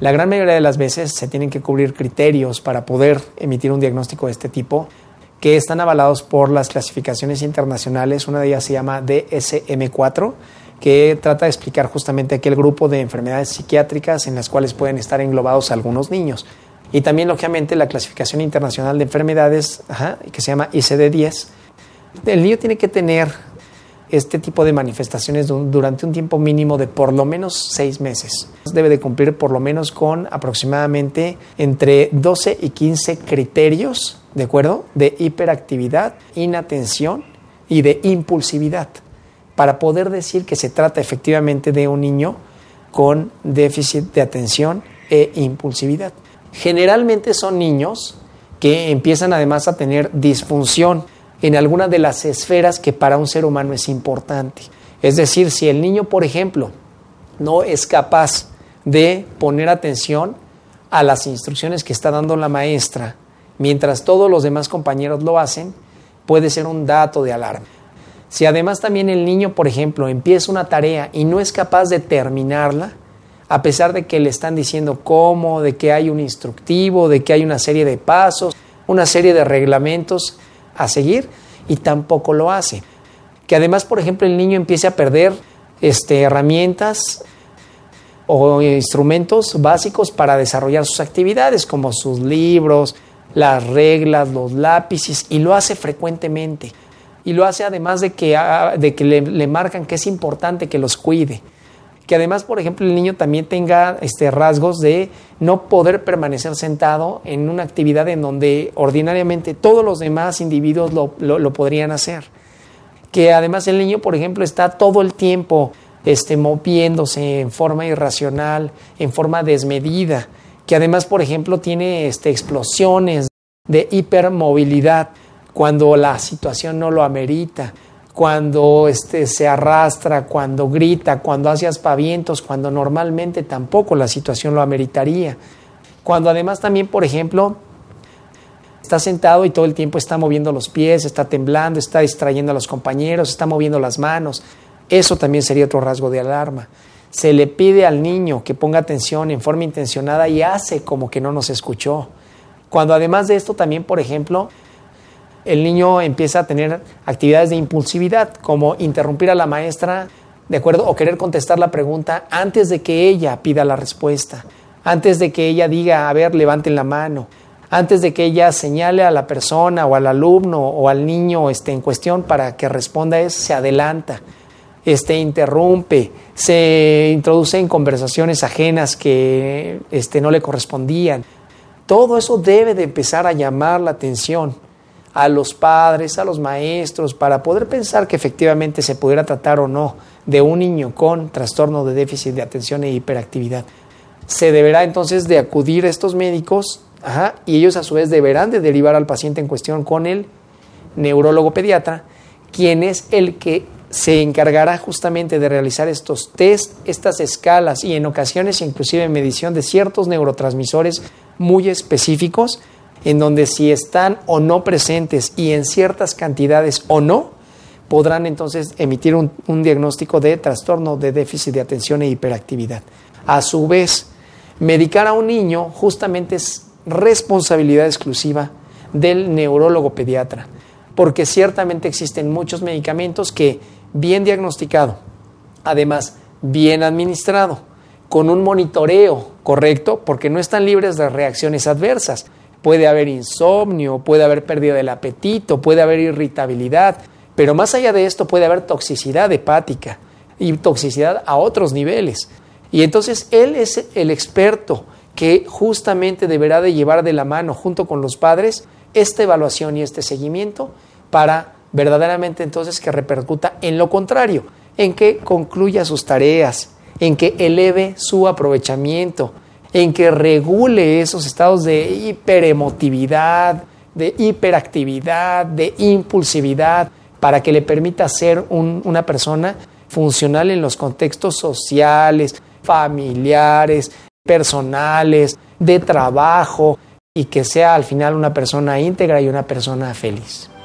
La gran mayoría de las veces se tienen que cubrir criterios para poder emitir un diagnóstico de este tipo que están avalados por las clasificaciones internacionales. Una de ellas se llama DSM4, que trata de explicar justamente aquel grupo de enfermedades psiquiátricas en las cuales pueden estar englobados algunos niños. Y también, lógicamente, la clasificación internacional de enfermedades, que se llama ICD-10. El niño tiene que tener este tipo de manifestaciones durante un tiempo mínimo de por lo menos seis meses. Debe de cumplir por lo menos con aproximadamente entre 12 y 15 criterios, ¿de acuerdo? De hiperactividad, inatención y de impulsividad, para poder decir que se trata efectivamente de un niño con déficit de atención e impulsividad. Generalmente son niños que empiezan además a tener disfunción en alguna de las esferas que para un ser humano es importante. Es decir, si el niño, por ejemplo, no es capaz de poner atención a las instrucciones que está dando la maestra, mientras todos los demás compañeros lo hacen, puede ser un dato de alarma. Si además también el niño, por ejemplo, empieza una tarea y no es capaz de terminarla, a pesar de que le están diciendo cómo, de que hay un instructivo, de que hay una serie de pasos, una serie de reglamentos, a seguir y tampoco lo hace. Que además, por ejemplo, el niño empiece a perder este, herramientas o instrumentos básicos para desarrollar sus actividades, como sus libros, las reglas, los lápices, y lo hace frecuentemente. Y lo hace además de que, que le marcan que es importante que los cuide que además, por ejemplo, el niño también tenga este, rasgos de no poder permanecer sentado en una actividad en donde ordinariamente todos los demás individuos lo, podrían hacer. Que además el niño, por ejemplo, está todo el tiempo este, moviéndose en forma irracional, en forma desmedida, que además, por ejemplo, tiene este, explosiones de hipermovilidad cuando la situación no lo amerita cuando este, se arrastra, cuando grita, cuando hace aspavientos, cuando normalmente tampoco la situación lo ameritaría. Cuando además también, por ejemplo, está sentado y todo el tiempo está moviendo los pies, está temblando, está distrayendo a los compañeros, está moviendo las manos. Eso también sería otro rasgo de alarma. Se le pide al niño que ponga atención en forma intencionada y hace como que no nos escuchó. Cuando además de esto también, por ejemplo, el niño empieza a tener actividades de impulsividad, como interrumpir a la maestra, ¿de acuerdo? O querer contestar la pregunta antes de que ella pida la respuesta, antes de que ella diga, a ver, levanten la mano, antes de que ella señale a la persona o al alumno o al niño este, en cuestión para que responda es, se adelanta, este, interrumpe, se introduce en conversaciones ajenas que este, no le correspondían. Todo eso debe de empezar a llamar la atención a los padres, a los maestros, para poder pensar que efectivamente se pudiera tratar o no de un niño con trastorno de déficit de atención e hiperactividad. Se deberá entonces de acudir a estos médicos y ellos a su vez deberán de derivar al paciente en cuestión con el neurólogo pediatra, quien es el que se encargará justamente de realizar estos test, estas escalas y en ocasiones inclusive medición de ciertos neurotransmisores muy específicos en donde si están o no presentes y en ciertas cantidades o no, podrán entonces emitir un, diagnóstico de trastorno de déficit de atención e hiperactividad. A su vez, medicar a un niño justamente es responsabilidad exclusiva del neurólogo pediatra, porque ciertamente existen muchos medicamentos que, bien diagnosticado, además bien administrado, con un monitoreo correcto, porque no están libres de reacciones adversas. Puede haber insomnio, puede haber pérdida del apetito, puede haber irritabilidad, pero más allá de esto puede haber toxicidad hepática y toxicidad a otros niveles. Y entonces él es el experto que justamente deberá de llevar de la mano junto con los padres esta evaluación y este seguimiento para verdaderamente entonces que repercuta en lo contrario, en que concluya sus tareas, en que eleve su aprovechamiento, en que regule esos estados de hiperemotividad, de hiperactividad, de impulsividad, para que le permita ser una persona funcional en los contextos sociales, familiares, personales, de trabajo, y que sea al final una persona íntegra y una persona feliz.